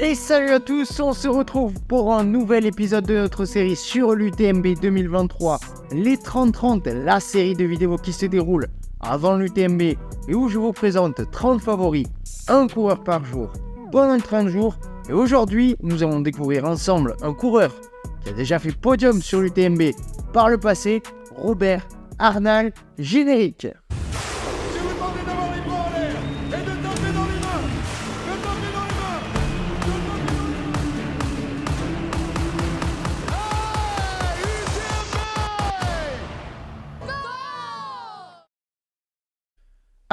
Et salut à tous, on se retrouve pour un nouvel épisode de notre série sur l'UTMB 2023, les 30-30, la série de vidéos qui se déroule avant l'UTMB et où je vous présente 30 favoris, un coureur par jour pendant 30 jours. Et aujourd'hui, nous allons découvrir ensemble un coureur qui a déjà fait podium sur l'UTMB par le passé, Robert Arnal Générique.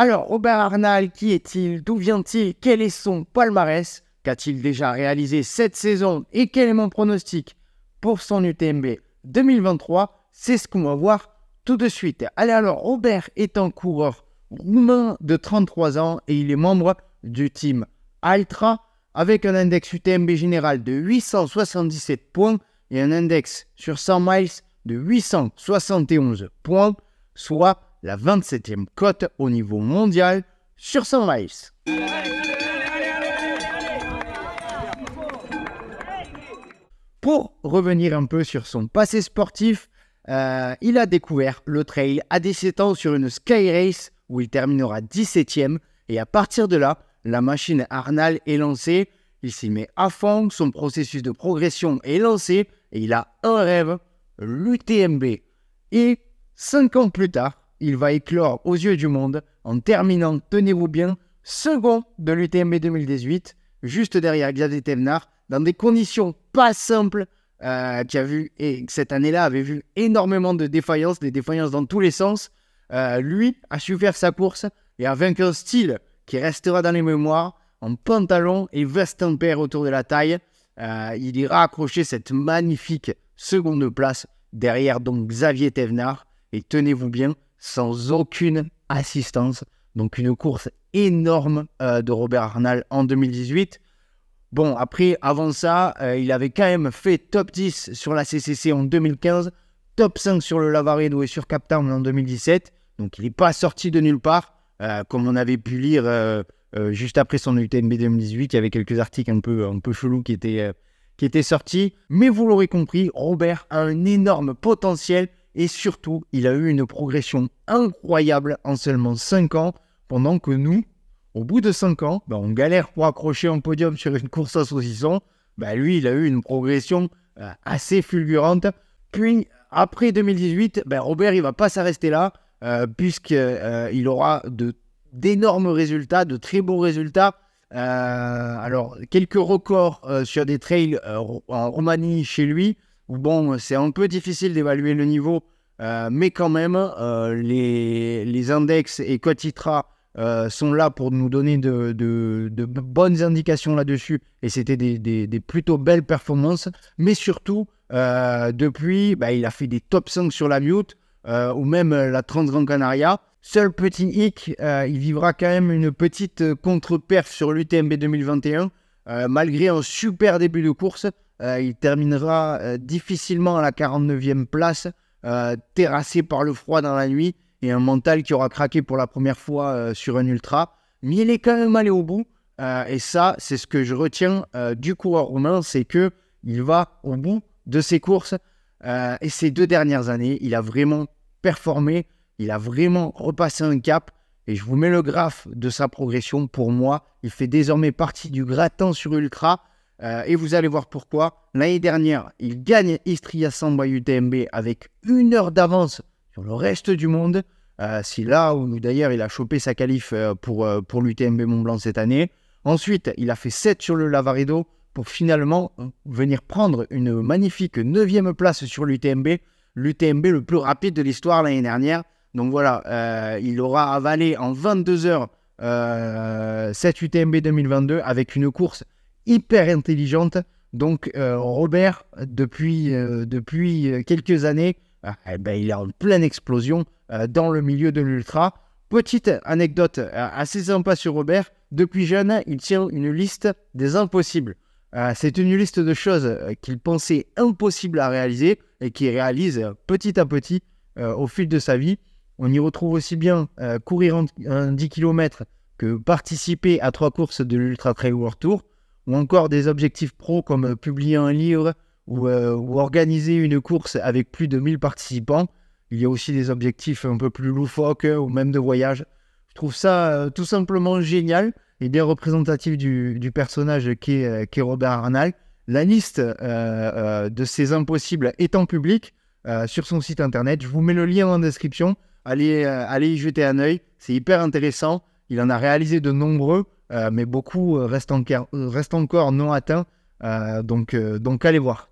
Alors, Robert Arnal, qui est-il D'où vient-il Quel est son palmarès Qu'a-t-il déjà réalisé cette saison Et quel est mon pronostic pour son UTMB 2023 C'est ce qu'on va voir tout de suite. Allez, alors, Robert est un coureur roumain de 33 ans et il est membre du team Altra avec un index UTMB général de 877 points et un index sur 100 miles de 871 points, soit la 27e cote au niveau mondial sur son Sunrise. Pour revenir un peu sur son passé sportif, euh, il a découvert le trail à 17 ans sur une Sky Race où il terminera 17e et à partir de là, la machine Arnal est lancée, il s'y met à fond, son processus de progression est lancé et il a un rêve, l'UTMB. Et 5 ans plus tard, il va éclore aux yeux du monde en terminant, tenez-vous bien, second de l'UTMB 2018, juste derrière Xavier Thévenard, dans des conditions pas simples, euh, qui a vu, et cette année-là avait vu énormément de défaillances, des défaillances dans tous les sens. Euh, lui a su faire sa course et a vaincu un style qui restera dans les mémoires, en pantalon et veste en autour de la taille. Euh, il ira accrocher cette magnifique seconde place derrière donc Xavier Thévenard. Et tenez-vous bien, sans aucune assistance. Donc une course énorme euh, de Robert Arnal en 2018. Bon, après, avant ça, euh, il avait quand même fait top 10 sur la CCC en 2015, top 5 sur le Lavaredo et sur Cap Town en 2017. Donc il n'est pas sorti de nulle part, euh, comme on avait pu lire juste après son UTMB 2018. Il y avait quelques articles un peu, un peu chelous qui étaient, qui étaient sortis. Mais vous l'aurez compris, Robert a un énorme potentiel et surtout, il a eu une progression incroyable en seulement 5 ans, pendant que nous, au bout de 5 ans, bah, on galère pour accrocher un podium sur une course à saucisson. Bah, lui, il a eu une progression euh, assez fulgurante. Puis, après 2018, bah, Robert, il va pas s'arrêter là, euh, puisque puisqu'il euh, aura d'énormes résultats, de très beaux résultats. alors, quelques records sur des trails en Roumanie chez lui, bon, c'est un peu difficile d'évaluer le niveau, euh, mais quand même, euh, les, index et Cotitra euh, sont là pour nous donner de, bonnes indications là-dessus, et c'était des, plutôt belles performances, mais surtout, depuis, bah, il a fait des top 5 sur la mute, ou même la Transgran Canaria. Seul petit hic, il vivra quand même une petite contre-perf sur l'UTMB 2021, malgré un super début de course, euh, il terminera euh, difficilement à la 49e place, euh, terrassé par le froid dans la nuit et un mental qui aura craqué pour la première fois sur un ultra. Mais il est quand même allé au bout. et ça, c'est ce que je retiens du coureur roumain, c'est que il va au bout de ses courses. et ces deux dernières années, il a vraiment performé, il a vraiment repassé un cap. Et je vous mets le graphe de sa progression. Pour moi, il fait désormais partie du gratin sur Ultra euh, et vous allez voir pourquoi. L'année dernière, il gagne Istria Samba UTMB avec une heure d'avance sur le reste du monde. Euh, c'est là où d'ailleurs il a chopé sa qualif euh, pour, pour l'UTMB Mont Blanc cette année. Ensuite, il a fait 7 sur le Lavaredo pour finalement venir prendre une magnifique 9 place sur l'UTMB. L'UTMB le plus rapide de l'histoire l'année dernière. Donc voilà, il aura avalé en 22 heures euh, UTMB 2022 avec une course hyper intelligente. Donc euh, Robert, depuis, euh, depuis euh, quelques années, eh ben, il est en pleine explosion dans le milieu de l'ultra. Petite anecdote assez sympa sur Robert, depuis jeune, il tient une liste des impossibles. C'est une liste de choses qu'il pensait impossible à réaliser et qu'il réalise petit à petit au fil de sa vie. On y retrouve aussi bien courir un 10 km que participer à trois courses de l'Ultra Trail World Tour ou encore des objectifs pro comme euh, publier un livre euh, ou, organiser une course avec plus de 1000 participants. Il y a aussi des objectifs un peu plus loufoques ou même de voyage. Je trouve ça euh, tout simplement génial et bien représentatif du, personnage qui est Robert Arnal. La liste de ces impossibles est en public sur son site internet. Je vous mets le lien en description. Allez, allez y jeter un œil. C'est hyper intéressant. Il en a réalisé de nombreux, euh, mais beaucoup euh, euh, restent, encore non atteints. donc, donc allez voir.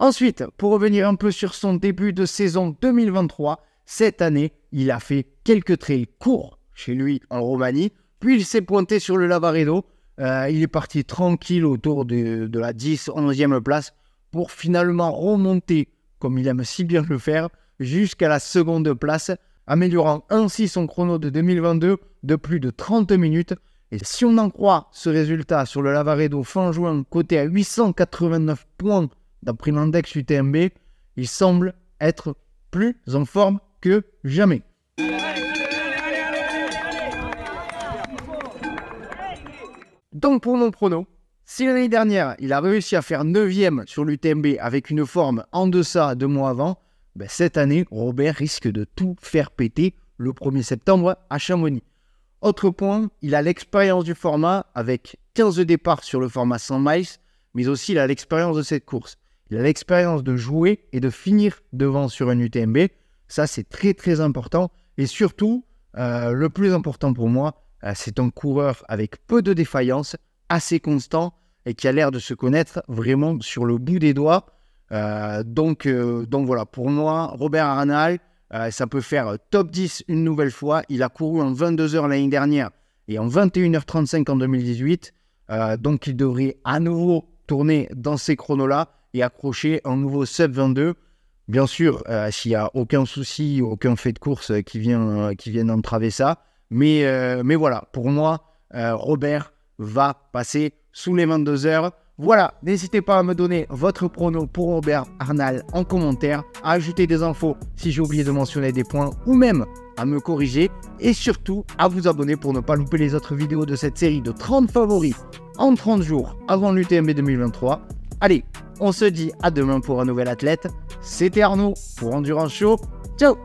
Ensuite, pour revenir un peu sur son début de saison 2023, cette année, il a fait quelques trails courts chez lui en Roumanie, puis il s'est pointé sur le Lavaredo. il est parti tranquille autour de, la 10-11e place pour finalement remonter, comme il aime si bien le faire, jusqu'à la seconde place, améliorant ainsi son chrono de 2022 de plus de 30 minutes. Et si on en croit ce résultat sur le Lavaredo fin juin, coté à 889 points d'après l'index UTMB, il semble être plus en forme que jamais. Donc pour mon prono, si l'année dernière il a réussi à faire 9ème sur l'UTMB avec une forme en deçà de mois avant, ben, cette année, Robert risque de tout faire péter le 1er septembre à Chamonix. Autre point, il a l'expérience du format avec 15 départs sur le format sans miles, mais aussi il a l'expérience de cette course. Il a l'expérience de jouer et de finir devant sur une UTMB. Ça, c'est très très important. Et surtout, euh, le plus important pour moi, euh, c'est un coureur avec peu de défaillance, assez constant et qui a l'air de se connaître vraiment sur le bout des doigts. Euh, donc, euh, donc voilà, pour moi, Robert Arnal euh, ça peut faire top 10 une nouvelle fois. Il a couru en 22 heures l'année dernière et en 21h35 en 2018. donc il devrait à nouveau tourner dans ces chronos-là et accrocher un nouveau sub 22. Bien sûr, s'il n'y a aucun souci, aucun fait de course qui vient, qui vient entraver ça. Mais, mais voilà, pour moi, Robert va passer sous les 22 heures. Voilà, n'hésitez pas à me donner votre prono pour Robert Arnal en commentaire, à ajouter des infos si j'ai oublié de mentionner des points ou même à me corriger et surtout à vous abonner pour ne pas louper les autres vidéos de cette série de 30 favoris en 30 jours avant l'UTMB 2023. Allez, on se dit à demain pour un nouvel athlète. C'était Arnaud pour Endurance Show. Ciao